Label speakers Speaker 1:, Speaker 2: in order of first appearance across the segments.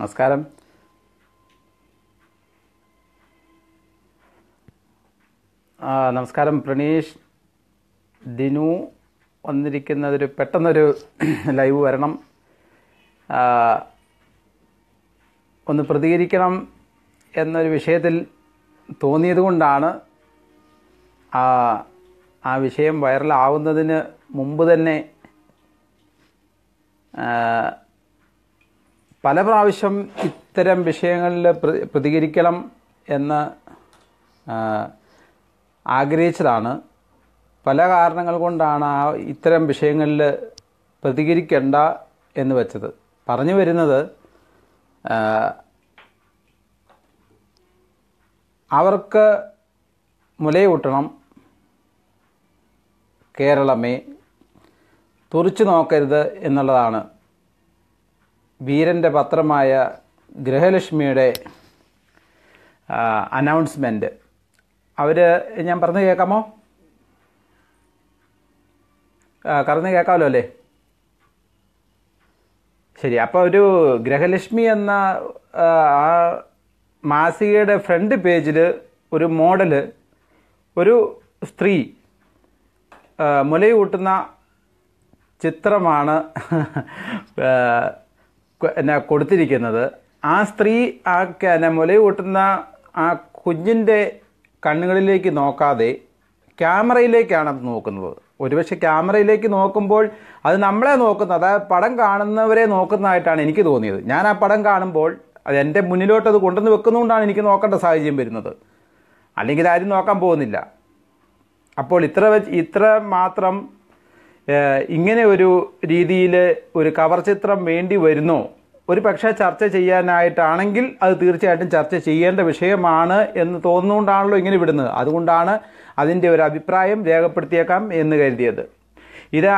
Speaker 1: നമസ്കാരം നമസ്കാരം പ്രണീഷ് ദിനു വന്നിരിക്കുന്നതൊരു പെട്ടെന്നൊരു ലൈവ് വരണം ഒന്ന് പ്രതികരിക്കണം എന്നൊരു വിഷയത്തിൽ തോന്നിയതുകൊണ്ടാണ് ആ വിഷയം വൈറലാവുന്നതിന് മുമ്പ് തന്നെ പല പ്രാവശ്യം ഇത്തരം വിഷയങ്ങളിൽ പ്രതികരിക്കണം എന്ന് ആഗ്രഹിച്ചതാണ് പല കാരണങ്ങൾ കൊണ്ടാണ് ആ ഇത്തരം വിഷയങ്ങളിൽ പ്രതികരിക്കേണ്ട എന്ന് വെച്ചത് പറഞ്ഞു വരുന്നത് അവർക്ക് മുലയൂട്ടണം കേരളമേ തുറച്ചു നോക്കരുത് എന്നുള്ളതാണ് വീരൻ്റെ പത്രമായ ഗൃഹലക്ഷ്മിയുടെ അനൗൺസ്മെൻ്റ് അവർ ഞാൻ പറഞ്ഞു കേൾക്കാമോ കറന്ന് കേൾക്കാമല്ലോ അല്ലേ ശരി അപ്പോൾ ഒരു ഗ്രഹലക്ഷ്മി എന്ന ആ മാസികയുടെ ഫ്രണ്ട് പേജിൽ ഒരു മോഡല് ഒരു സ്ത്രീ മുലയൂട്ടുന്ന ചിത്രമാണ് എന്നെ കൊടുത്തിരിക്കുന്നത് ആ സ്ത്രീ ആ എന്നാ മുലയൂട്ടുന്ന ആ കുഞ്ഞിൻ്റെ കണ്ണുകളിലേക്ക് നോക്കാതെ ക്യാമറയിലേക്കാണ് നോക്കുന്നത് ഒരുപക്ഷെ ക്യാമറയിലേക്ക് നോക്കുമ്പോൾ അത് നമ്മളെ നോക്കുന്നത് അതായത് പടം കാണുന്നവരെ നോക്കുന്നതായിട്ടാണ് എനിക്ക് തോന്നിയത് ഞാൻ ആ പടം കാണുമ്പോൾ അത് എൻ്റെ മുന്നിലോട്ട് അത് കൊണ്ടുവന്ന് വെക്കുന്നതുകൊണ്ടാണ് എനിക്ക് നോക്കേണ്ട സാഹചര്യം വരുന്നത് അല്ലെങ്കിൽ ആരും നോക്കാൻ പോകുന്നില്ല അപ്പോൾ ഇത്ര വെച്ച് ഇത്ര മാത്രം ഇങ്ങനെ ഒരു രീതിയിൽ ഒരു കവർ ചിത്രം വേണ്ടി വരുന്നോ ഒരു പക്ഷേ ചർച്ച ചെയ്യാനായിട്ടാണെങ്കിൽ അത് തീർച്ചയായിട്ടും ചർച്ച ചെയ്യേണ്ട വിഷയമാണ് എന്ന് തോന്നുന്നുകൊണ്ടാണല്ലോ ഇങ്ങനെ വിടുന്നത് അതുകൊണ്ടാണ് അതിൻ്റെ ഒരു അഭിപ്രായം രേഖപ്പെടുത്തിയേക്കാം എന്ന് കരുതിയത് ഇത്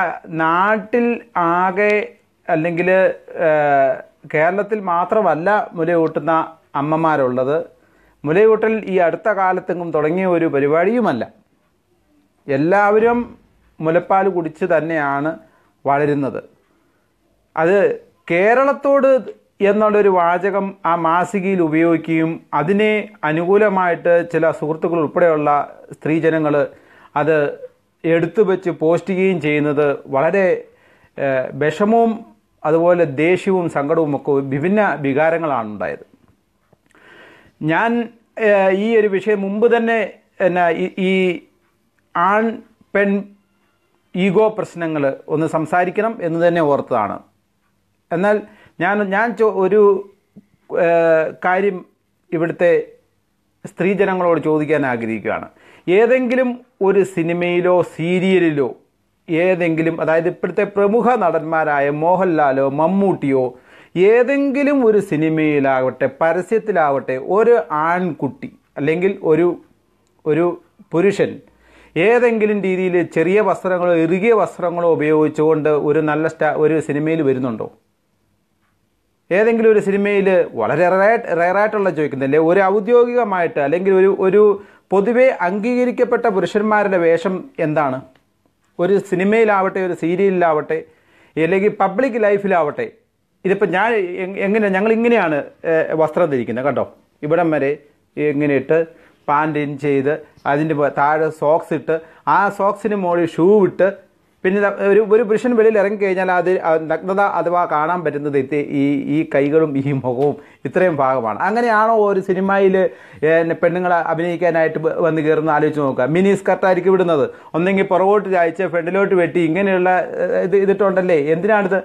Speaker 1: നാട്ടിൽ ആകെ അല്ലെങ്കിൽ കേരളത്തിൽ മാത്രമല്ല മുലയൂട്ടുന്ന അമ്മമാരുള്ളത് മുലയൂട്ടൽ ഈ അടുത്ത കാലത്തെങ്കും തുടങ്ങിയ ഒരു പരിപാടിയുമല്ല എല്ലാവരും മുലപ്പാൽ കുടിച്ച് തന്നെയാണ് വളരുന്നത് അത് കേരളത്തോട് എന്നുള്ളൊരു വാചകം ആ മാസികയിൽ ഉപയോഗിക്കുകയും അതിനെ അനുകൂലമായിട്ട് ചില സുഹൃത്തുക്കൾ ഉൾപ്പെടെയുള്ള സ്ത്രീജനങ്ങൾ അത് എടുത്തു വെച്ച് പോസ്റ്റ് ചെയ്യുകയും ചെയ്യുന്നത് വളരെ വിഷമവും അതുപോലെ ദേഷ്യവും സങ്കടവും ഒക്കെ വിഭിന്ന വികാരങ്ങളാണ് ഉണ്ടായത് ഞാൻ ഈ ഒരു വിഷയം മുമ്പ് തന്നെ എന്നാ ഈ ആൺ പെൺ ഈഗോ പ്രശ്നങ്ങൾ ഒന്ന് സംസാരിക്കണം എന്ന് തന്നെ ഓർത്തതാണ് എന്നാൽ ഞാൻ ഞാൻ ഒരു കാര്യം ഇവിടുത്തെ സ്ത്രീജനങ്ങളോട് ചോദിക്കാൻ ആഗ്രഹിക്കുകയാണ് ഏതെങ്കിലും ഒരു സിനിമയിലോ സീരിയലിലോ ഏതെങ്കിലും അതായത് ഇപ്പോഴത്തെ പ്രമുഖ നടന്മാരായ മോഹൻലാലോ മമ്മൂട്ടിയോ ഏതെങ്കിലും ഒരു സിനിമയിലാവട്ടെ പരസ്യത്തിലാവട്ടെ ഒരു ആൺകുട്ടി അല്ലെങ്കിൽ ഒരു ഒരു പുരുഷൻ ഏതെങ്കിലും രീതിയിൽ ചെറിയ വസ്ത്രങ്ങളോ ഇറുകിയ വസ്ത്രങ്ങളോ ഉപയോഗിച്ചുകൊണ്ട് ഒരു നല്ല സ്റ്റാ ഒരു സിനിമയിൽ വരുന്നുണ്ടോ ഏതെങ്കിലും ഒരു സിനിമയിൽ വളരെ റയറായിട്ടുള്ള ചോദിക്കുന്നില്ലേ ഒരു ഔദ്യോഗികമായിട്ട് അല്ലെങ്കിൽ ഒരു ഒരു പൊതുവെ അംഗീകരിക്കപ്പെട്ട പുരുഷന്മാരുടെ വേഷം എന്താണ് ഒരു സിനിമയിലാവട്ടെ ഒരു സീരിയലിലാവട്ടെ അല്ലെങ്കിൽ പബ്ലിക് ലൈഫിലാവട്ടെ ഇതിപ്പോൾ ഞാൻ എങ്ങനെ ഞങ്ങൾ ഇങ്ങനെയാണ് വസ്ത്രം ധരിക്കുന്നത് കണ്ടോ ഇവിടം വരെ ഇങ്ങനെ ഇട്ട് പാൻ്റ് ഇൻ ചെയ്ത് അതിൻ്റെ താഴെ സോക്സ് ഇട്ട് ആ സോക്സിന് മുകളിൽ ഷൂ ഇട്ട് പിന്നെ ഒരു ഒരു പുരുഷൻ വെളിയിൽ ഇറങ്ങിക്കഴിഞ്ഞാൽ അത് നഗ്നത അഥവാ കാണാൻ പറ്റുന്നത് ഈ ഈ കൈകളും ഈ മുഖവും ഇത്രയും ഭാഗമാണ് അങ്ങനെയാണോ ഒരു സിനിമയിൽ പെണ്ണുങ്ങളെ അഭിനയിക്കാനായിട്ട് വന്ന് കയറുന്ന ആലോചിച്ച് നോക്കുക മിനി സ്കർട്ടായിരിക്കും വിടുന്നത് ഒന്നെങ്കിൽ പുറകോട്ട് ചായച്ച് ഫ്രണ്ടിലോട്ട് വെട്ടി ഇങ്ങനെയുള്ള ഇത് ഇതിട്ടുണ്ടല്ലേ എന്തിനാണിത്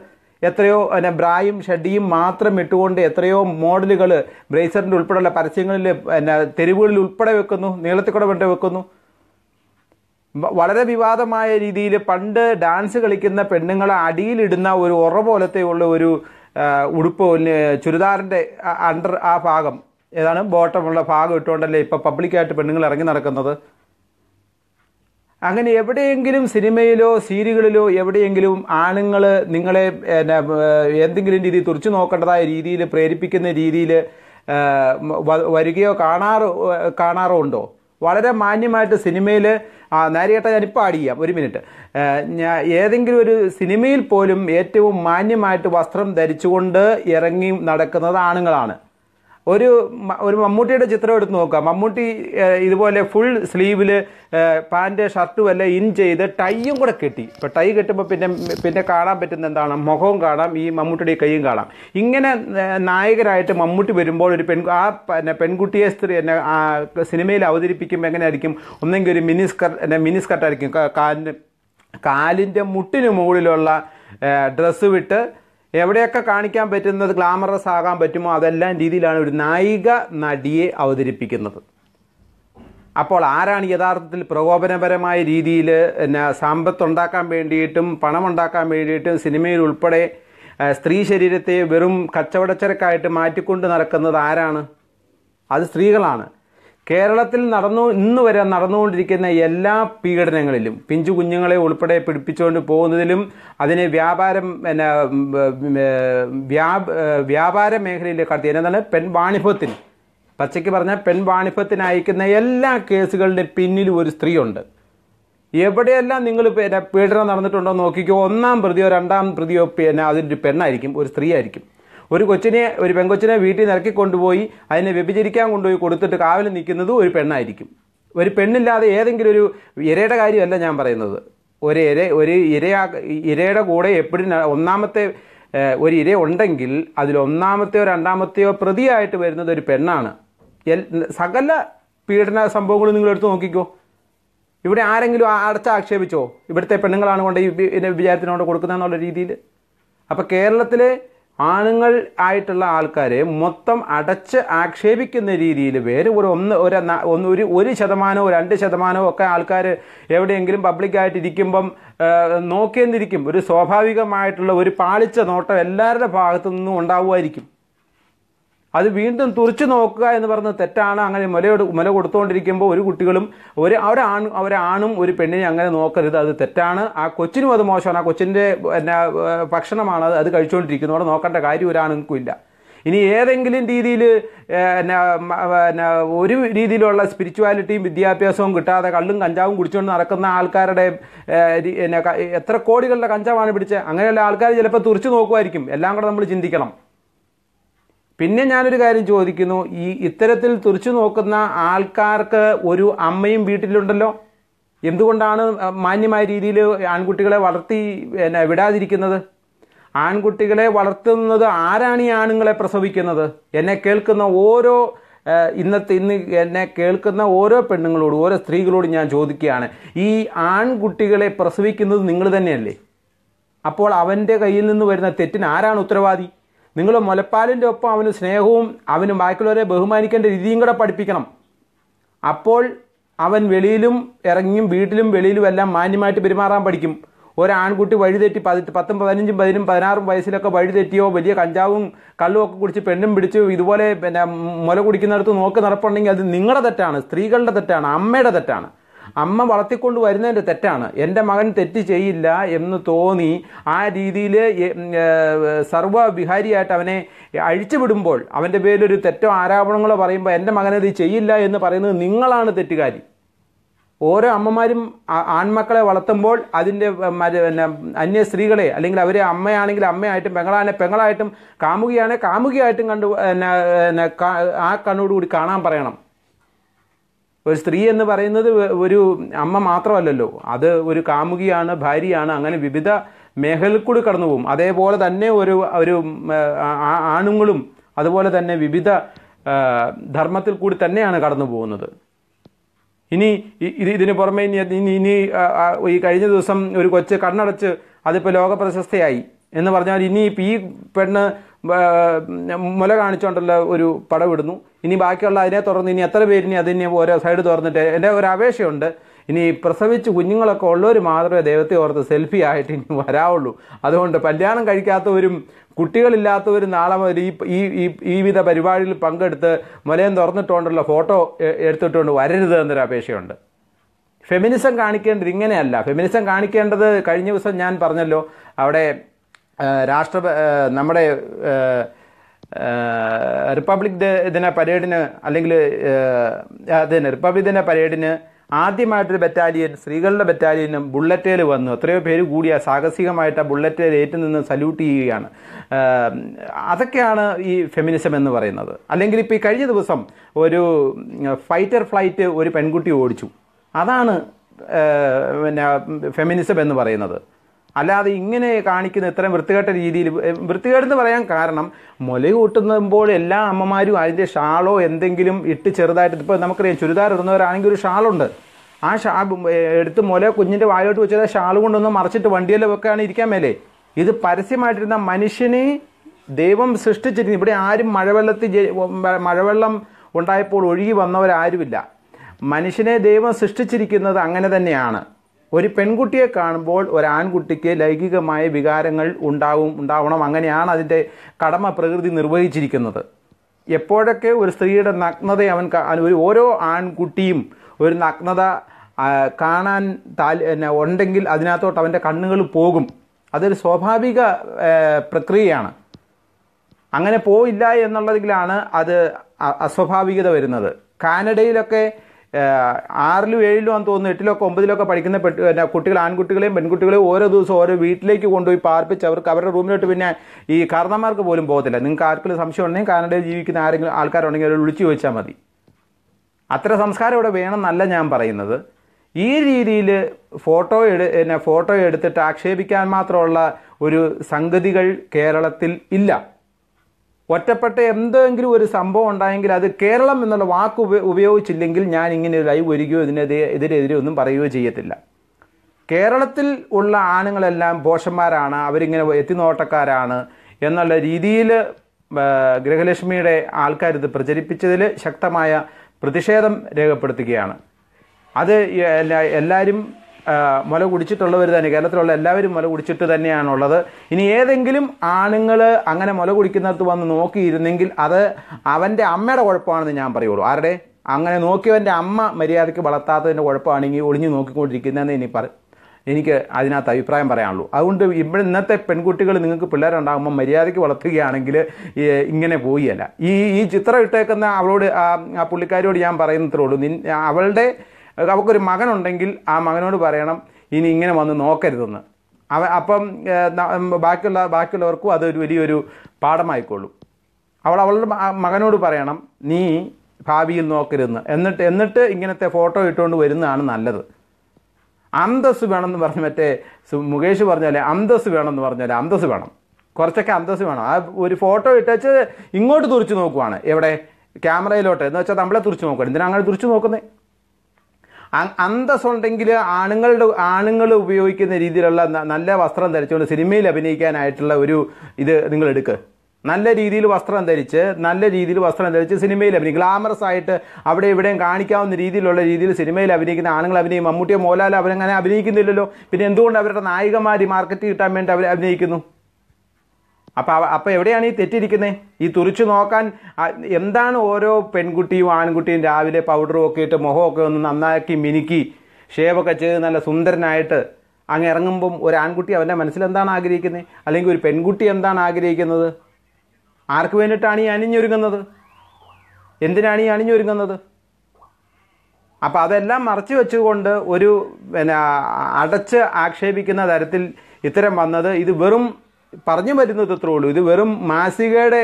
Speaker 1: എത്രയോ പിന്നെ ബ്രായും ഷഡിയും മാത്രം ഇട്ടുകൊണ്ട് എത്രയോ മോഡലുകൾ ബ്രേസറിൻ്റെ ഉൾപ്പെടെയുള്ള പരസ്യങ്ങളിൽ പിന്നെ തെരുവുകളിൽ ഉൾപ്പെടെ വെക്കുന്നു കൂടെ വേണ്ട വെക്കുന്നു വളരെ വിവാദമായ രീതിയിൽ പണ്ട് ഡാൻസ് കളിക്കുന്ന പെണ്ണുങ്ങളെ അടിയിലിടുന്ന ഒരു ഉറ പോലത്തെയുള്ള ഒരു ഉടുപ്പ് ചുരിദാറിൻ്റെ അണ്ടർ ആ ഭാഗം ഏതാണ് ബോട്ടമുള്ള ഭാഗം ഇട്ടുകൊണ്ടല്ലേ ഇപ്പോൾ പബ്ലിക്കായിട്ട് പെണ്ണുങ്ങൾ ഇറങ്ങി നടക്കുന്നത് അങ്ങനെ എവിടെയെങ്കിലും സിനിമയിലോ സീരിയലുകളിലോ എവിടെയെങ്കിലും ആണുങ്ങൾ നിങ്ങളെ എന്തെങ്കിലും രീതിയിൽ തുറച്ചു നോക്കേണ്ടതായ രീതിയിൽ പ്രേരിപ്പിക്കുന്ന രീതിയിൽ വരികയോ കാണാറ് കാണാറോ ഉണ്ടോ വളരെ മാന്യമായിട്ട് സിനിമയിൽ ആ നേരിയേട്ട ഞാനിപ്പോൾ ആഡ് ചെയ്യാം ഒരു മിനിറ്റ് ഞാൻ ഏതെങ്കിലും ഒരു സിനിമയിൽ പോലും ഏറ്റവും മാന്യമായിട്ട് വസ്ത്രം ധരിച്ചുകൊണ്ട് ഇറങ്ങി നടക്കുന്നത് ആണുങ്ങളാണ് ഒരു ഒരു മമ്മൂട്ടിയുടെ ചിത്രം എടുത്ത് നോക്കുക മമ്മൂട്ടി ഇതുപോലെ ഫുൾ സ്ലീവില് പാൻറ് ഷർട്ടും എല്ലാം ഇൻ ചെയ്ത് ടൈയും കൂടെ കെട്ടി ഇപ്പോൾ ടൈ കെട്ടുമ്പോൾ പിന്നെ പിന്നെ കാണാൻ പറ്റുന്ന എന്താണ് മുഖവും കാണാം ഈ മമ്മൂട്ടിയുടെ കൈയും കാണാം ഇങ്ങനെ നായകരായിട്ട് മമ്മൂട്ടി വരുമ്പോൾ ഒരു പെൺ ആ പിന്നെ പെൺകുട്ടിയെ സ്ത്രീ എന്നെ സിനിമയിൽ അവതരിപ്പിക്കുമ്പോൾ എങ്ങനെയായിരിക്കും ഒന്നെങ്കിൽ ഒരു മിനി സ്കർട്ട് എന്നെ മിനി സ്കർട്ടായിരിക്കും കാലിൻ്റെ മുട്ടിന് മുകളിലുള്ള ഡ്രസ്സ് വിട്ട് എവിടെയൊക്കെ കാണിക്കാൻ പറ്റുന്നത് ഗ്ലാമറസ് ആകാൻ പറ്റുമോ അതെല്ലാം രീതിയിലാണ് ഒരു നായിക നടിയെ അവതരിപ്പിക്കുന്നത് അപ്പോൾ ആരാണ് യഥാർത്ഥത്തിൽ പ്രകോപനപരമായ രീതിയിൽ പിന്നെ സമ്പത്തുണ്ടാക്കാൻ വേണ്ടിയിട്ടും പണമുണ്ടാക്കാൻ വേണ്ടിയിട്ടും സിനിമയിൽ ഉൾപ്പെടെ സ്ത്രീ ശരീരത്തെ വെറും കച്ചവടച്ചരക്കായിട്ട് മാറ്റിക്കൊണ്ട് നടക്കുന്നത് ആരാണ് അത് സ്ത്രീകളാണ് കേരളത്തിൽ നടന്നു ഇന്ന് വരെ നടന്നുകൊണ്ടിരിക്കുന്ന എല്ലാ പീഡനങ്ങളിലും പിഞ്ചു കുഞ്ഞുങ്ങളെ ഉൾപ്പെടെ പിടിപ്പിച്ചുകൊണ്ട് പോകുന്നതിലും അതിനെ വ്യാപാരം പിന്നെ വ്യാപാര മേഖലയിലെ കടത്തി എന്നതാണ് പെൺ വാണിഭത്തിന് പച്ചയ്ക്ക് പറഞ്ഞാൽ പെൺ വാണിഭത്തിന് അയക്കുന്ന എല്ലാ കേസുകളുടെ പിന്നിലും ഒരു സ്ത്രീയുണ്ട് എവിടെയെല്ലാം നിങ്ങൾ പിന്നെ പീഡനം നടന്നിട്ടുണ്ടോ നോക്കിക്കോ ഒന്നാം പ്രതിയോ രണ്ടാം പ്രതിയോ പിന്നെ അതിൻ്റെ പെണ്ണായിരിക്കും ഒരു സ്ത്രീ ആയിരിക്കും ഒരു കൊച്ചിനെ ഒരു പെങ്കൊച്ചിനെ വീട്ടിൽ നിന്ന് ഇറക്കിക്കൊണ്ടുപോയി അതിനെ വ്യഭിചരിക്കാൻ കൊണ്ടുപോയി കൊടുത്തിട്ട് കാവലിൽ നിൽക്കുന്നത് ഒരു പെണ്ണായിരിക്കും ഒരു പെണ്ണില്ലാതെ ഏതെങ്കിലും ഒരു ഇരയുടെ കാര്യമല്ല ഞാൻ പറയുന്നത് ഒരു ഇര ഒരു ഇരയാ ഇരയുടെ കൂടെ എപ്പോഴും ഒന്നാമത്തെ ഒരു ഇര ഉണ്ടെങ്കിൽ അതിൽ ഒന്നാമത്തെയോ രണ്ടാമത്തെയോ പ്രതിയായിട്ട് വരുന്നത് ഒരു പെണ്ണാണ് സകല പീഡന സംഭവങ്ങൾ നിങ്ങൾ എടുത്ത് നോക്കിക്കോ ഇവിടെ ആരെങ്കിലും അടച്ച ആക്ഷേപിച്ചോ ഇവിടുത്തെ പെണ്ണുങ്ങളാണ് കൊണ്ട് ഈ വിചാരത്തിനോട് കൊടുക്കുന്നതെന്നുള്ള രീതിയിൽ അപ്പോൾ കേരളത്തിലെ ആണുങ്ങൾ ആയിട്ടുള്ള ആൾക്കാരെ മൊത്തം അടച്ച് ആക്ഷേപിക്കുന്ന രീതിയിൽ വേറെ ഒരു ഒന്ന് ഒരു ഒന്ന് ഒരു ഒരു ശതമാനമോ രണ്ട് ശതമാനമോ ഒക്കെ ആൾക്കാർ എവിടെയെങ്കിലും പബ്ലിക്കായിട്ടിരിക്കുമ്പം നോക്കേണ്ടിരിക്കും ഒരു സ്വാഭാവികമായിട്ടുള്ള ഒരു പാളിച്ച നോട്ടം എല്ലാവരുടെ ഭാഗത്തു നിന്നും ഉണ്ടാവുമായിരിക്കും അത് വീണ്ടും തുറച്ചു നോക്കുക എന്ന് പറഞ്ഞ തെറ്റാണ് അങ്ങനെ മുലയോട് മുല കൊടുത്തുകൊണ്ടിരിക്കുമ്പോൾ ഒരു കുട്ടികളും ഒരു ഒരാണ് ഒരാണും ഒരു പെണ്ണിനെ അങ്ങനെ നോക്കരുത് അത് തെറ്റാണ് ആ കൊച്ചിനും അത് മോശമാണ് ആ കൊച്ചിൻ്റെ എന്നാ ഭക്ഷണമാണ് അത് അത് കഴിച്ചുകൊണ്ടിരിക്കുന്നത് അവിടെ നോക്കേണ്ട കാര്യം ഒരാണുങ്ങൾക്കും ഇല്ല ഇനി ഏതെങ്കിലും രീതിയിൽ എന്നാ ഒരു രീതിയിലുള്ള സ്പിരിച്വാലിറ്റിയും വിദ്യാഭ്യാസവും കിട്ടാതെ കള്ളും കഞ്ചാവും കുടിച്ചുകൊണ്ട് നടക്കുന്ന ആൾക്കാരുടെ എത്ര കോടികളുടെ കഞ്ചാവാണ് പിടിച്ചത് അങ്ങനെയുള്ള ആൾക്കാർ ചിലപ്പോൾ തുറച്ചു നോക്കുമായിരിക്കും എല്ലാം കൂടെ നമ്മൾ ചിന്തിക്കണം പിന്നെ ഞാനൊരു കാര്യം ചോദിക്കുന്നു ഈ ഇത്തരത്തിൽ തുറച്ചു നോക്കുന്ന ആൾക്കാർക്ക് ഒരു അമ്മയും വീട്ടിലുണ്ടല്ലോ എന്തുകൊണ്ടാണ് മാന്യമായ രീതിയിൽ ആൺകുട്ടികളെ വളർത്തി പിന്നെ വിടാതിരിക്കുന്നത് ആൺകുട്ടികളെ വളർത്തുന്നത് ആരാണ് ഈ ആണുങ്ങളെ പ്രസവിക്കുന്നത് എന്നെ കേൾക്കുന്ന ഓരോ ഇന്നത്തെ ഇന്ന് എന്നെ കേൾക്കുന്ന ഓരോ പെണ്ണുങ്ങളോടും ഓരോ സ്ത്രീകളോടും ഞാൻ ചോദിക്കുകയാണ് ഈ ആൺകുട്ടികളെ പ്രസവിക്കുന്നത് നിങ്ങൾ തന്നെയല്ലേ അപ്പോൾ അവൻ്റെ കയ്യിൽ നിന്ന് വരുന്ന തെറ്റിന് ആരാണ് ഉത്തരവാദി നിങ്ങൾ മുലപ്പാലിൻ്റെ ഒപ്പം അവന് സ്നേഹവും അവന് ബാക്കിയുള്ളവരെ ബഹുമാനിക്കേണ്ട രീതിയും കൂടെ പഠിപ്പിക്കണം അപ്പോൾ അവൻ വെളിയിലും ഇറങ്ങിയും വീട്ടിലും വെളിയിലും എല്ലാം മാന്യമായിട്ട് പെരുമാറാൻ പഠിക്കും ഒരാൺകുട്ടി വഴിതെറ്റി പതി പത്തും പതിനഞ്ചും പതിനും പതിനാറും വയസ്സിലൊക്കെ വഴിതെറ്റിയോ വലിയ കഞ്ചാവും കള്ളും ഒക്കെ കുടിച്ച് പെണ്ണും പിടിച്ച് ഇതുപോലെ പിന്നെ മുല കുടിക്കുന്നിടത്ത് നോക്ക് നടപ്പുണ്ടെങ്കിൽ അത് നിങ്ങളുടെ തെറ്റാണ് സ്ത്രീകളുടെ തെറ്റാണ് അമ്മയുടെ തെറ്റാണ് അമ്മ വളർത്തിക്കൊണ്ട് വരുന്നതിൻ്റെ തെറ്റാണ് എൻ്റെ മകൻ തെറ്റ് ചെയ്യില്ല എന്ന് തോന്നി ആ രീതിയിൽ സർവ ബിഹാരിയായിട്ട് അവനെ അഴിച്ചുവിടുമ്പോൾ അവൻ്റെ പേരിലൊരു തെറ്റോ ആരോപണങ്ങളോ പറയുമ്പോൾ എൻ്റെ മകനത് ചെയ്യില്ല എന്ന് പറയുന്നത് നിങ്ങളാണ് തെറ്റുകാരി ഓരോ അമ്മമാരും ആൺമക്കളെ വളർത്തുമ്പോൾ അതിൻ്റെ പിന്നെ അന്യ സ്ത്രീകളെ അല്ലെങ്കിൽ അവരെ അമ്മയാണെങ്കിൽ അമ്മയായിട്ടും പെങ്ങളാണെ പെങ്ങളായിട്ടും കാമുകിയാണെ കാമുകിയായിട്ടും കണ്ടു ആ കണ്ണോടുകൂടി കാണാൻ പറയണം ഒരു സ്ത്രീ എന്ന് പറയുന്നത് ഒരു അമ്മ മാത്രമല്ലല്ലോ അത് ഒരു കാമുകിയാണ് ഭാര്യയാണ് അങ്ങനെ വിവിധ മേഖലയിൽ കൂടി കടന്നു പോകും അതേപോലെ തന്നെ ഒരു ഒരു ആണുങ്ങളും അതുപോലെ തന്നെ വിവിധ ധർമ്മത്തിൽ കൂടി തന്നെയാണ് കടന്നു പോകുന്നത് ഇനി ഇത് ഇതിന് പുറമെ ഇനി ഇനി ഈ കഴിഞ്ഞ ദിവസം ഒരു കൊച്ച് കണ്ണടച്ച് അതിപ്പോൾ ലോക പ്രശസ്തയായി എന്ന് പറഞ്ഞാൽ ഇനി ഈ പെണ്ണ് മുല കാണിച്ചുകൊണ്ടുള്ള ഒരു ഇടുന്നു ഇനി ബാക്കിയുള്ള അതിനെ തുറന്ന് ഇനി എത്ര പേരിനി അതിനെ ഓരോ സൈഡ് തുറന്നിട്ട് എൻ്റെ ഒരു അപേക്ഷയുണ്ട് ഇനി പ്രസവിച്ച് കുഞ്ഞുങ്ങളൊക്കെ ഉള്ളവർ മാത്രമേ ദൈവത്തെ ഓർത്ത് സെൽഫി ആയിട്ട് ഇനി വരാവുള്ളൂ അതുകൊണ്ട് കല്യാണം കഴിക്കാത്തവരും കുട്ടികളില്ലാത്തവരും നാളെ മുതൽ ഈ ഈ ഈ ഈ വിധ പരിപാടിയിൽ പങ്കെടുത്ത് മുലയം തുറന്നിട്ടുകൊണ്ടുള്ള ഫോട്ടോ എടുത്തിട്ടുകൊണ്ട് വരരുത് എന്നൊരു അപേക്ഷയുണ്ട് ഫെമിനിസം കാണിക്കേണ്ടത് ഇങ്ങനെയല്ല ഫെമിനിസം കാണിക്കേണ്ടത് കഴിഞ്ഞ ദിവസം ഞാൻ പറഞ്ഞല്ലോ അവിടെ രാഷ്ട്ര നമ്മുടെ റിപ്പബ്ലിക് ദിന പരേഡിന് അല്ലെങ്കിൽ അതിന് റിപ്പബ്ലിക് ദിന പരേഡിന് ആദ്യമായിട്ടൊരു ബറ്റാലിയൻ സ്ത്രീകളുടെ ബറ്റാലിയനും ബുള്ളറ്റേൽ വന്നു എത്രയോ പേര് കൂടിയ സാഹസികമായിട്ട് ആ ബുള്ളറ്റേൽ ഏറ്റുനിന്ന് സല്യൂട്ട് ചെയ്യുകയാണ് അതൊക്കെയാണ് ഈ ഫെമിനിസം എന്ന് പറയുന്നത് അല്ലെങ്കിൽ ഇപ്പോൾ ഈ കഴിഞ്ഞ ദിവസം ഒരു ഫൈറ്റർ ഫ്ലൈറ്റ് ഒരു പെൺകുട്ടി ഓടിച്ചു അതാണ് പിന്നെ ഫെമിനിസം എന്ന് പറയുന്നത് അല്ലാതെ ഇങ്ങനെ കാണിക്കുന്ന ഇത്രയും വൃത്തികെട്ട രീതിയിൽ വൃത്തികേടെന്ന് പറയാൻ കാരണം മുല കൂട്ടുമ്പോൾ എല്ലാ അമ്മമാരും അതിൻ്റെ ഷാളോ എന്തെങ്കിലും ഇട്ട് ചെറുതായിട്ട് ഇപ്പോൾ നമുക്കറിയാം ചുരിദാർ ഇടുന്നവരാണെങ്കിൽ ഒരു ഷാളുണ്ട് ആ ഷാ എടുത്ത് മുല കുഞ്ഞിൻ്റെ വായോട്ട് വെച്ചാൽ ഷാൾ കൊണ്ടൊന്ന് മറിച്ചിട്ട് വണ്ടിയെല്ലാം വെക്കുകയാണ് ഇരിക്കാൻ മേലെ ഇത് പരസ്യമായിട്ടിരുന്ന മനുഷ്യനെ ദൈവം സൃഷ്ടിച്ചിരിക്കുന്നു ഇവിടെ ആരും മഴവെള്ളത്തിൽ മഴവെള്ളം ഉണ്ടായപ്പോൾ ഒഴുകി വന്നവരാരുമില്ല മനുഷ്യനെ ദൈവം സൃഷ്ടിച്ചിരിക്കുന്നത് അങ്ങനെ തന്നെയാണ് ഒരു പെൺകുട്ടിയെ കാണുമ്പോൾ ഒരു ആൺകുട്ടിക്ക് ലൈംഗികമായ വികാരങ്ങൾ ഉണ്ടാവും ഉണ്ടാവണം അങ്ങനെയാണ് അതിൻ്റെ കടമ പ്രകൃതി നിർവഹിച്ചിരിക്കുന്നത് എപ്പോഴൊക്കെ ഒരു സ്ത്രീയുടെ നഗ്നത അവൻ ഒരു ഓരോ ആൺകുട്ടിയും ഒരു നഗ്നത കാണാൻ താല് ഉണ്ടെങ്കിൽ അതിനകത്തോട്ട് അവൻ്റെ കണ്ണുകൾ പോകും അതൊരു സ്വാഭാവിക പ്രക്രിയയാണ് അങ്ങനെ പോയില്ല എന്നുള്ളതിലാണ് അത് അസ്വാഭാവികത വരുന്നത് കാനഡയിലൊക്കെ ആറിലും ഏഴിലും ആണെന്ന് തോന്നുന്നു എട്ടിലൊക്കെ ഒമ്പതിലൊക്കെ പഠിക്കുന്ന പിന്നെ കുട്ടികൾ ആൺകുട്ടികളെയും പെൺകുട്ടികളെയും ഓരോ ദിവസവും ഓരോ വീട്ടിലേക്ക് കൊണ്ടുപോയി പാർപ്പിച്ച് അവർക്ക് അവരുടെ റൂമിലോട്ട് പിന്നെ ഈ കാരണന്മാർക്ക് പോലും പോകത്തില്ല നിങ്ങൾക്ക് ആർക്കും സംശയം ഉണ്ടെങ്കിൽ കാനഡയിൽ ജീവിക്കുന്ന ആരെങ്കിലും ആൾക്കാരുണ്ടെങ്കിൽ അവർ വിളിച്ചു ചോദിച്ചാൽ മതി അത്ര സംസ്കാരം ഇവിടെ വേണമെന്നല്ല ഞാൻ പറയുന്നത് ഈ രീതിയിൽ ഫോട്ടോ എടു പിന്നെ ഫോട്ടോ എടുത്തിട്ട് ആക്ഷേപിക്കാൻ മാത്രമുള്ള ഒരു സംഗതികൾ കേരളത്തിൽ ഇല്ല ഒറ്റപ്പെട്ട എന്തെങ്കിലും ഒരു സംഭവം ഉണ്ടായെങ്കിൽ അത് കേരളം എന്നുള്ള വാക്ക് ഉപയോഗിച്ചില്ലെങ്കിൽ ഞാൻ ഇങ്ങനെ ഒരു ലൈവ് വരികയോ ഇതിനെതിരെ എതിരെതിരെ ഒന്നും പറയുകയോ ചെയ്യത്തില്ല കേരളത്തിൽ ഉള്ള ആണുങ്ങളെല്ലാം ബോഷന്മാരാണ് അവരിങ്ങനെ എത്തിനോട്ടക്കാരാണ് എന്നുള്ള രീതിയിൽ ഗൃഹലക്ഷ്മിയുടെ ആൾക്കാർ ഇത് പ്രചരിപ്പിച്ചതിൽ ശക്തമായ പ്രതിഷേധം രേഖപ്പെടുത്തുകയാണ് അത് എല്ലാവരും മുല കുടിച്ചിട്ടുള്ളവർ തന്നെ കേരളത്തിലുള്ള എല്ലാവരും മുല കുടിച്ചിട്ട് തന്നെയാണുള്ളത് ഇനി ഏതെങ്കിലും ആണുങ്ങൾ അങ്ങനെ മുല കുടിക്കുന്നിടത്ത് വന്ന് നോക്കിയിരുന്നെങ്കിൽ അത് അവൻ്റെ അമ്മയുടെ കുഴപ്പമാണെന്ന് ഞാൻ പറയുള്ളൂ ആരുടെ അങ്ങനെ നോക്കിയവൻ്റെ അമ്മ മര്യാദയ്ക്ക് വളർത്താത്തതിൻ്റെ കുഴപ്പമാണെങ്കിൽ ഒളിഞ്ഞു നോക്കിക്കൊണ്ടിരിക്കുന്നതെന്ന് ഇനി പറ എനിക്ക് അതിനകത്ത് അഭിപ്രായം പറയാനുള്ളൂ അതുകൊണ്ട് ഇവിടെ ഇന്നത്തെ പെൺകുട്ടികൾ നിങ്ങൾക്ക് പിള്ളേരുണ്ടാകുമ്പോൾ മര്യാദയ്ക്ക് വളർത്തുകയാണെങ്കിൽ ഇങ്ങനെ പോയിയല്ല ഈ ഈ ചിത്രം ഇട്ടേക്കുന്ന അവളോട് ആ പുള്ളിക്കാരോട് ഞാൻ പറയുന്നത്രേ ഉള്ളൂ അവളുടെ അവൾക്കൊരു മകനുണ്ടെങ്കിൽ ആ മകനോട് പറയണം ഇനി ഇങ്ങനെ വന്ന് നോക്കരുതെന്ന് അവ അപ്പം ബാക്കിയുള്ള ബാക്കിയുള്ളവർക്കും അതൊരു വലിയൊരു പാഠമായിക്കോളും അവൾ അവളുടെ മകനോട് പറയണം നീ ഭാവിയിൽ നോക്കരുതെന്ന് എന്നിട്ട് എന്നിട്ട് ഇങ്ങനത്തെ ഫോട്ടോ ഇട്ടുകൊണ്ട് വരുന്നതാണ് നല്ലത് അന്തസ് വേണമെന്ന് പറഞ്ഞ് മറ്റേ മുകേഷ് പറഞ്ഞാലേ അന്തസ് വേണമെന്ന് പറഞ്ഞാലേ അന്തസ് വേണം കുറച്ചൊക്കെ അന്തസ് വേണം ആ ഒരു ഫോട്ടോ ഇട്ടേച്ച് ഇങ്ങോട്ട് തുറിച്ച് നോക്കുവാണ് എവിടെ ക്യാമറയിലോട്ട് എന്ന് വെച്ചാൽ നമ്മളെ തുറിച്ച് നോക്കണം എന്തിനാണ് അങ്ങനെ തുറിച്ച് നോക്കുന്നത് അന്തസ്സുണ്ടെങ്കിൽ ആണുങ്ങളുടെ ആണുങ്ങൾ ഉപയോഗിക്കുന്ന രീതിയിലുള്ള നല്ല വസ്ത്രം ധരിച്ചുകൊണ്ട് സിനിമയിൽ അഭിനയിക്കാനായിട്ടുള്ള ഒരു ഇത് നിങ്ങൾ എടുക്ക് നല്ല രീതിയിൽ വസ്ത്രം ധരിച്ച് നല്ല രീതിയിൽ വസ്ത്രം ധരിച്ച് സിനിമയിൽ അഭിനയിക്കും ഗ്ലാമറസ് ആയിട്ട് അവിടെ ഇവിടെയും കാണിക്കാവുന്ന രീതിയിലുള്ള രീതിയിൽ സിനിമയിൽ അഭിനയിക്കുന്ന ആണുങ്ങൾ അഭിനയിക്കും മമ്മൂട്ടിയെ മോഹൻലാൽ അവരങ്ങനെ അഭിനയിക്കുന്നില്ലല്ലോ പിന്നെ എന്തുകൊണ്ട് അവരുടെ നായികമാരി മാർക്കറ്റ് കിട്ടാൻ വേണ്ടി അവർ അഭിനയിക്കുന്നു അപ്പോൾ അപ്പോൾ എവിടെയാണ് ഈ തെറ്റിരിക്കുന്നത് ഈ തുറിച്ചു നോക്കാൻ എന്താണ് ഓരോ പെൺകുട്ടിയും ആൺകുട്ടിയും രാവിലെ പൗഡറും ഒക്കെ ഇട്ട് മുഖമൊക്കെ ഒന്ന് നന്നാക്കി മിനുക്കി ഷേവൊക്കെ ചെയ്ത് നല്ല സുന്ദരനായിട്ട് അങ്ങ് ഇറങ്ങുമ്പം ഒരു ആൺകുട്ടി അവൻ്റെ എന്താണ് ആഗ്രഹിക്കുന്നത് അല്ലെങ്കിൽ ഒരു പെൺകുട്ടി എന്താണ് ആഗ്രഹിക്കുന്നത് ആർക്ക് വേണ്ടിയിട്ടാണ് ഈ അണിഞ്ഞൊരുങ്ങുന്നത് എന്തിനാണ് ഈ അണിഞ്ഞൊരുങ്ങുന്നത് അപ്പോൾ അതെല്ലാം മറച്ചു വെച്ചുകൊണ്ട് ഒരു പിന്നെ അടച്ച് ആക്ഷേപിക്കുന്ന തരത്തിൽ ഇത്തരം വന്നത് ഇത് വെറും പറഞ്ഞു വരുന്നത് അത്രേ ഉള്ളൂ ഇത് വെറും മാസികയുടെ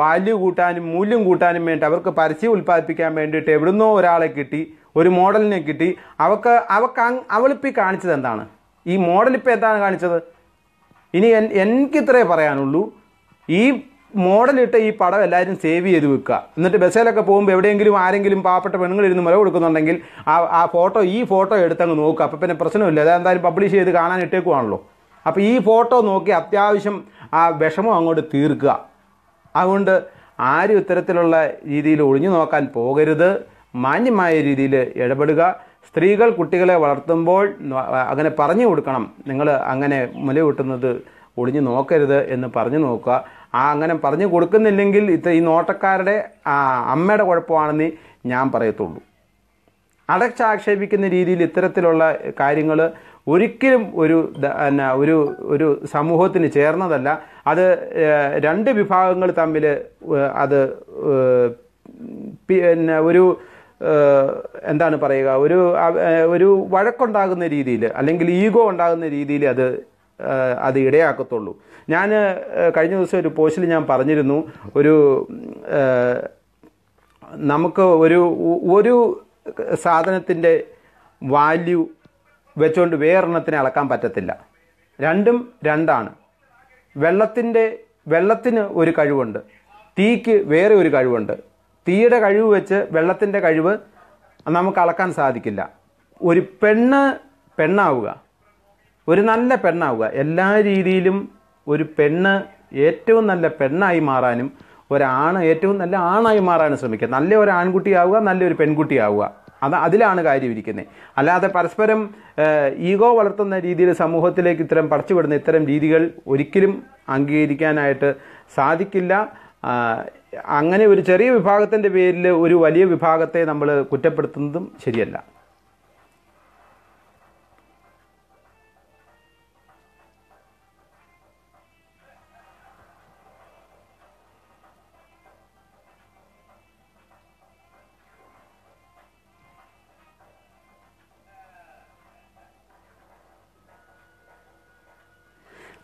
Speaker 1: വാല്യൂ കൂട്ടാനും മൂല്യം കൂട്ടാനും വേണ്ടി അവർക്ക് പരസ്യം ഉൽപ്പാദിപ്പിക്കാൻ വേണ്ടിയിട്ട് എവിടുന്നോ ഒരാളെ കിട്ടി ഒരു മോഡലിനെ കിട്ടി അവക്ക് അവക്ക് അവളിപ്പി കാണിച്ചത് എന്താണ് ഈ മോഡലിപ്പോൾ എന്താണ് കാണിച്ചത് ഇനി എൻ എനിക്കിത്രേ പറയാനുള്ളൂ ഈ മോഡലിട്ട് ഈ പടം എല്ലാവരും സേവ് ചെയ്ത് വെക്കുക എന്നിട്ട് ബസ്സിലൊക്കെ പോകുമ്പോൾ എവിടെയെങ്കിലും ആരെങ്കിലും പാവപ്പെട്ട പെണ്ണുങ്ങളിരുന്ന് മുല കൊടുക്കുന്നുണ്ടെങ്കിൽ ആ ആ ഫോട്ടോ ഈ ഫോട്ടോ എടുത്തങ്ങ് നോക്കുക അപ്പോൾ പിന്നെ പ്രശ്നമില്ല അതെന്തായാലും പബ്ലിഷ് ചെയ്ത് കാണാൻ ഇട്ടേക്കുവാണല്ലോ അപ്പോൾ ഈ ഫോട്ടോ നോക്കി അത്യാവശ്യം ആ വിഷമം അങ്ങോട്ട് തീർക്കുക അതുകൊണ്ട് ആരും ഇത്തരത്തിലുള്ള രീതിയിൽ ഒഴിഞ്ഞു നോക്കാൻ പോകരുത് മാന്യമായ രീതിയിൽ ഇടപെടുക സ്ത്രീകൾ കുട്ടികളെ വളർത്തുമ്പോൾ അങ്ങനെ പറഞ്ഞു കൊടുക്കണം നിങ്ങൾ അങ്ങനെ മുല കൂട്ടുന്നത് ഒളിഞ്ഞു നോക്കരുത് എന്ന് പറഞ്ഞു നോക്കുക ആ അങ്ങനെ പറഞ്ഞു കൊടുക്കുന്നില്ലെങ്കിൽ ഇത്ര ഈ നോട്ടക്കാരുടെ അമ്മയുടെ കുഴപ്പമാണെന്ന് ഞാൻ പറയത്തുള്ളൂ അടച്ചാക്ഷേപിക്കുന്ന രീതിയിൽ ഇത്തരത്തിലുള്ള കാര്യങ്ങൾ ഒരിക്കലും ഒരു എന്നാ ഒരു ഒരു സമൂഹത്തിന് ചേർന്നതല്ല അത് രണ്ട് വിഭാഗങ്ങൾ തമ്മിൽ അത് പിന്നെ ഒരു എന്താണ് പറയുക ഒരു ഒരു വഴക്കുണ്ടാകുന്ന രീതിയിൽ അല്ലെങ്കിൽ ഈഗോ ഉണ്ടാകുന്ന രീതിയിൽ അത് അത് ഇടയാക്കത്തുള്ളൂ ഞാൻ കഴിഞ്ഞ ദിവസം ഒരു പോസ്റ്റിൽ ഞാൻ പറഞ്ഞിരുന്നു ഒരു നമുക്ക് ഒരു ഒരു സാധനത്തിൻ്റെ വാല്യൂ വെച്ചുകൊണ്ട് വേറെണ്ണത്തിനെ അളക്കാൻ പറ്റത്തില്ല രണ്ടും രണ്ടാണ് വെള്ളത്തിൻ്റെ വെള്ളത്തിന് ഒരു കഴിവുണ്ട് തീക്ക് വേറെ ഒരു കഴിവുണ്ട് തീയുടെ കഴിവ് വെച്ച് വെള്ളത്തിൻ്റെ കഴിവ് നമുക്ക് അളക്കാൻ സാധിക്കില്ല ഒരു പെണ്ണ് പെണ്ണാവുക ഒരു നല്ല പെണ്ണാവുക എല്ലാ രീതിയിലും ഒരു പെണ്ണ് ഏറ്റവും നല്ല പെണ്ണായി മാറാനും ഒരാണ് ഏറ്റവും നല്ല ആണായി മാറാനും ശ്രമിക്കുക നല്ല ഒരു ആൺകുട്ടിയാവുക നല്ലൊരു പെൺകുട്ടിയാവുക അത് അതിലാണ് കാര്യം ഇരിക്കുന്നത് അല്ലാതെ പരസ്പരം ഈഗോ വളർത്തുന്ന രീതിയിൽ സമൂഹത്തിലേക്ക് ഇത്തരം പടച്ചുവിടുന്ന ഇത്തരം രീതികൾ ഒരിക്കലും അംഗീകരിക്കാനായിട്ട് സാധിക്കില്ല അങ്ങനെ ഒരു ചെറിയ വിഭാഗത്തിൻ്റെ പേരിൽ ഒരു വലിയ വിഭാഗത്തെ നമ്മൾ കുറ്റപ്പെടുത്തുന്നതും ശരിയല്ല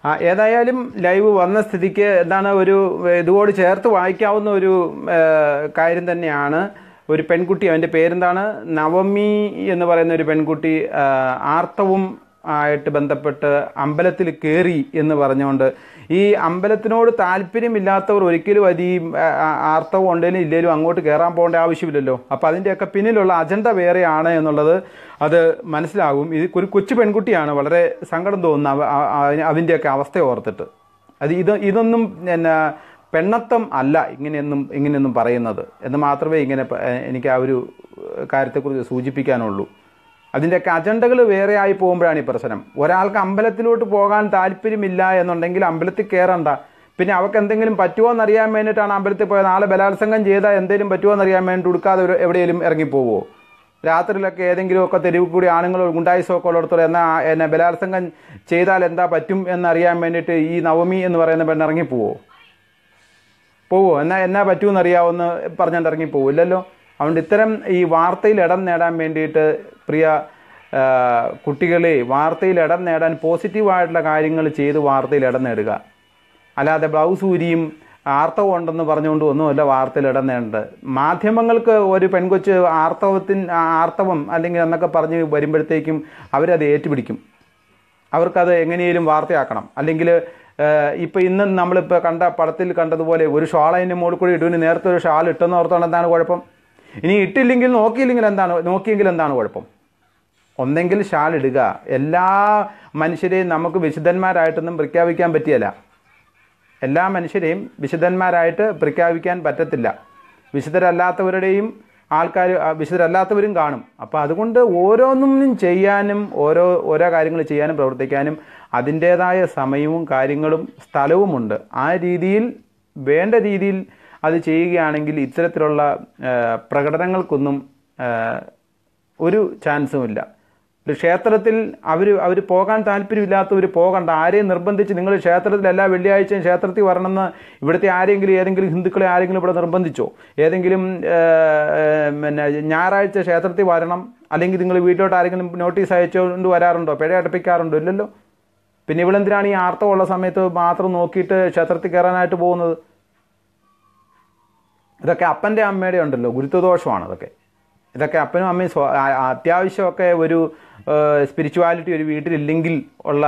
Speaker 1: ആ ഏതായാലും ലൈവ് വന്ന സ്ഥിതിക്ക് എന്താണ് ഒരു ഇതുകൂടി ചേർത്ത് വായിക്കാവുന്ന ഒരു കാര്യം തന്നെയാണ് ഒരു പെൺകുട്ടി അവൻ്റെ പേരെന്താണ് നവമി എന്ന് പറയുന്ന ഒരു പെൺകുട്ടി ആർത്തവും ആയിട്ട് ബന്ധപ്പെട്ട് അമ്പലത്തിൽ കയറി എന്ന് പറഞ്ഞുകൊണ്ട് ഈ അമ്പലത്തിനോട് താല്പര്യമില്ലാത്തവർ ഒരിക്കലും അതി ആർത്തവം ഉണ്ടെങ്കിലും ഇല്ലെങ്കിലും അങ്ങോട്ട് കയറാൻ പോകേണ്ട ആവശ്യമില്ലല്ലോ അപ്പോൾ അതിൻ്റെയൊക്കെ പിന്നിലുള്ള അജണ്ട വേറെയാണ് എന്നുള്ളത് അത് മനസ്സിലാകും ഇത് ഒരു കൊച്ചു പെൺകുട്ടിയാണ് വളരെ സങ്കടം തോന്നുന്ന അതിൻ്റെയൊക്കെ അവസ്ഥ ഓർത്തിട്ട് അത് ഇത് ഇതൊന്നും എന്നാ പെണ്ണത്തം അല്ല ഇങ്ങനെയൊന്നും ഇങ്ങനെയൊന്നും പറയുന്നത് എന്ന് മാത്രമേ ഇങ്ങനെ എനിക്ക് ആ ഒരു കാര്യത്തെക്കുറിച്ച് സൂചിപ്പിക്കാനുള്ളൂ അതിൻ്റെയൊക്കെ അജണ്ടകൾ വേറെ ആയി പോകുമ്പോഴാണ് ഈ പ്രശ്നം ഒരാൾക്ക് അമ്പലത്തിലോട്ട് പോകാൻ താല്പര്യമില്ല എന്നുണ്ടെങ്കിൽ അമ്പലത്തിൽ കയറണ്ട പിന്നെ അവർക്ക് എന്തെങ്കിലും പറ്റുമോ എന്നറിയാൻ വേണ്ടിയിട്ടാണ് അമ്പലത്തിൽ പോയത് നാളെ ബലാത്സംഗം ചെയ്താൽ എന്തെങ്കിലും പറ്റുമോ എന്നറിയാൻ വേണ്ടി ഒരു എവിടെയെങ്കിലും ഇറങ്ങിപ്പോവോ രാത്രിയിലൊക്കെ ഏതെങ്കിലുമൊക്കെ തെരുവ് കൂടി ആണുങ്ങളോ ഗുണ്ടായിസൊക്കെ ഉള്ളിടത്തോളം എന്നാൽ എന്നെ ബലാത്സംഗം ചെയ്താൽ എന്താ പറ്റും എന്നറിയാൻ വേണ്ടിയിട്ട് ഈ നവമി എന്ന് പറയുന്ന പെണ്ണ് ഇറങ്ങിപ്പോവോ പോവോ എന്നാ എന്നാ പറ്റുമെന്നറിയാവുമെന്ന് പറഞ്ഞുകൊണ്ട് ഇറങ്ങിപ്പോവും ഇല്ലല്ലോ അതുകൊണ്ട് ഇത്തരം ഈ വാർത്തയിൽ ഇടം നേടാൻ വേണ്ടിയിട്ട് പ്രിയ കുട്ടികളെ വാർത്തയിൽ ഇടം നേടാൻ പോസിറ്റീവായിട്ടുള്ള കാര്യങ്ങൾ ചെയ്ത് വാർത്തയിൽ ഇടം നേടുക അല്ലാതെ ബ്ലൗസ് ഊരിയും ആർത്തവം ഉണ്ടെന്ന് പറഞ്ഞുകൊണ്ട് ഒന്നുമല്ല വാർത്തയിൽ ഇടം നേടേണ്ടത് മാധ്യമങ്ങൾക്ക് ഒരു പെൺകൊച്ച് ആർത്തവത്തിന് ആർത്തവം അല്ലെങ്കിൽ എന്നൊക്കെ പറഞ്ഞ് വരുമ്പോഴത്തേക്കും അവരത് ഏറ്റുപിടിക്കും അവർക്കത് എങ്ങനെയും വാർത്തയാക്കണം അല്ലെങ്കിൽ ഇപ്പോൾ ഇന്ന് നമ്മളിപ്പോൾ കണ്ട പടത്തിൽ കണ്ടതുപോലെ ഒരു ഷാൾ അതിൻ്റെ മുകളിൽ കൂടി ഇടുവിന് നേരത്തെ ഒരു ഷാൾ ഇട്ടെന്ന് ഓർത്തോണ്ട് എന്താണ് കുഴപ്പം ഇനി ഇട്ടില്ലെങ്കിൽ നോക്കിയില്ലെങ്കിൽ എന്താണ് നോക്കിയെങ്കിൽ എന്താണ് കുഴപ്പം ഒന്നെങ്കിൽ ഷാൾ ഇടുക എല്ലാ മനുഷ്യരെയും നമുക്ക് വിശുദ്ധന്മാരായിട്ടൊന്നും പ്രഖ്യാപിക്കാൻ പറ്റിയല്ല എല്ലാ മനുഷ്യരെയും വിശുദ്ധന്മാരായിട്ട് പ്രഖ്യാപിക്കാൻ പറ്റത്തില്ല വിശുദ്ധരല്ലാത്തവരുടെയും ആൾക്കാർ വിശുദ്ധരല്ലാത്തവരും കാണും അപ്പോൾ അതുകൊണ്ട് ഓരോന്നും ചെയ്യാനും ഓരോ ഓരോ കാര്യങ്ങൾ ചെയ്യാനും പ്രവർത്തിക്കാനും അതിൻ്റേതായ സമയവും കാര്യങ്ങളും സ്ഥലവുമുണ്ട് ആ രീതിയിൽ വേണ്ട രീതിയിൽ അത് ചെയ്യുകയാണെങ്കിൽ ഇത്തരത്തിലുള്ള പ്രകടനങ്ങൾക്കൊന്നും ഒരു ചാൻസുമില്ല ഒരു ക്ഷേത്രത്തിൽ അവർ അവർ പോകാൻ താല്പര്യമില്ലാത്തവർ പോകണ്ട ആരെയും നിർബന്ധിച്ച് നിങ്ങൾ ക്ഷേത്രത്തിൽ എല്ലാ വെള്ളിയാഴ്ചയും ക്ഷേത്രത്തിൽ വരണമെന്ന് ഇവിടുത്തെ ആരെങ്കിലും ഏതെങ്കിലും ഹിന്ദുക്കളെ ആരെങ്കിലും ഇവിടെ നിർബന്ധിച്ചോ ഏതെങ്കിലും പിന്നെ ഞായറാഴ്ച ക്ഷേത്രത്തിൽ വരണം അല്ലെങ്കിൽ നിങ്ങൾ വീട്ടിലോട്ട് ആരെങ്കിലും നോട്ടീസ് അയച്ചുകൊണ്ട് വരാറുണ്ടോ പിഴ അടപ്പിക്കാറുണ്ടോ ഇല്ലല്ലോ പിന്നെ ഇവളെന്തിനാണ് ഈ ആർത്തമുള്ള സമയത്ത് മാത്രം നോക്കിയിട്ട് ക്ഷേത്രത്തിൽ കയറാനായിട്ട് പോകുന്നത് ഇതൊക്കെ അപ്പൻ്റെ അമ്മയുടെ ഉണ്ടല്ലോ ഗുരുത്വദോഷമാണ് അതൊക്കെ ഇതൊക്കെ അപ്പനും അമ്മയും അത്യാവശ്യമൊക്കെ ഒരു സ്പിരിച്വാലിറ്റി ഒരു വീട്ടിലില്ലെങ്കിൽ ഉള്ള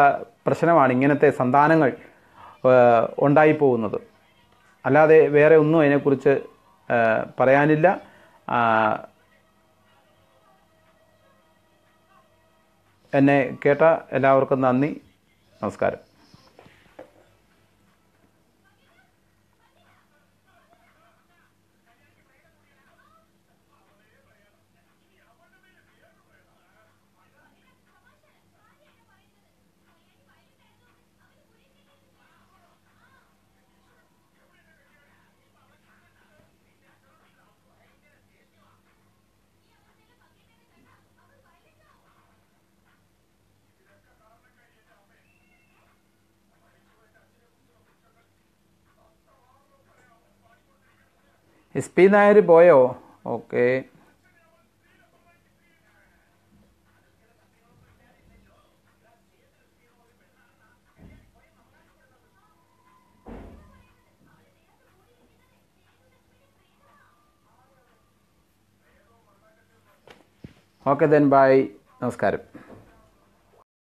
Speaker 1: പ്രശ്നമാണ് ഇങ്ങനത്തെ സന്താനങ്ങൾ ഉണ്ടായിപ്പോകുന്നത് അല്ലാതെ വേറെ ഒന്നും അതിനെക്കുറിച്ച് പറയാനില്ല എന്നെ കേട്ട എല്ലാവർക്കും നന്ദി നമസ്കാരം എസ് പി നായർ പോയോ ഓക്കെ ഓക്കെ ദെൻ ബൈ നമസ്കാരം